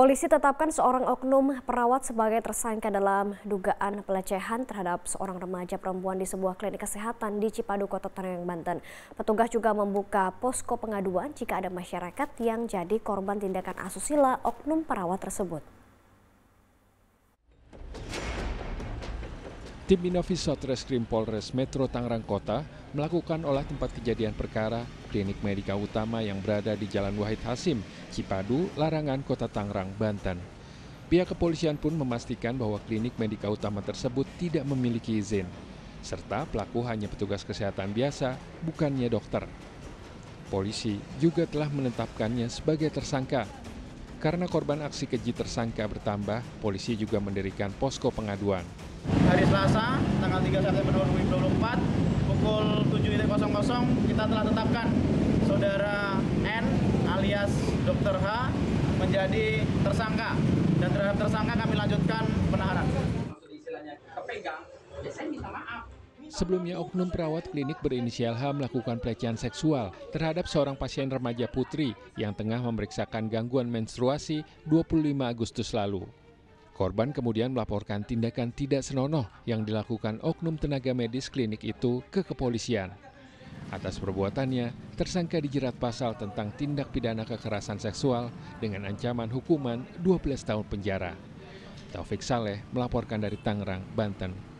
Polisi tetapkan seorang oknum perawat sebagai tersangka dalam dugaan pelecehan terhadap seorang remaja perempuan di sebuah klinik kesehatan di Cipadu, Kota Tangerang, Banten. Petugas juga membuka posko pengaduan jika ada masyarakat yang jadi korban tindakan asusila oknum perawat tersebut. Tim Inafis Satreskrim Polres Metro Tangerang Kota melakukan olah tempat kejadian perkara Klinik Medika Utama yang berada di Jalan Wahid Hasim, Cipadu, Larangan, Kota Tangerang, Banten. Pihak kepolisian pun memastikan bahwa klinik medika utama tersebut tidak memiliki izin, serta pelaku hanya petugas kesehatan biasa, bukannya dokter. Polisi juga telah menetapkannya sebagai tersangka. Karena korban aksi keji tersangka bertambah, polisi juga mendirikan posko pengaduan. Hari Selasa, tanggal 3 September kita telah tetapkan saudara N alias Dr. H menjadi tersangka dan terhadap tersangka kami lanjutkan penahanan. Ya Sebelumnya, oknum perawat klinik berinisial H melakukan pelecehan seksual terhadap seorang pasien remaja putri yang tengah memeriksakan gangguan menstruasi 25 Agustus lalu. Korban kemudian melaporkan tindakan tidak senonoh yang dilakukan oknum tenaga medis klinik itu ke kepolisian. Atas perbuatannya, tersangka dijerat pasal tentang tindak pidana kekerasan seksual dengan ancaman hukuman dua belas tahun penjara. Taufik Saleh melaporkan dari Tangerang, Banten.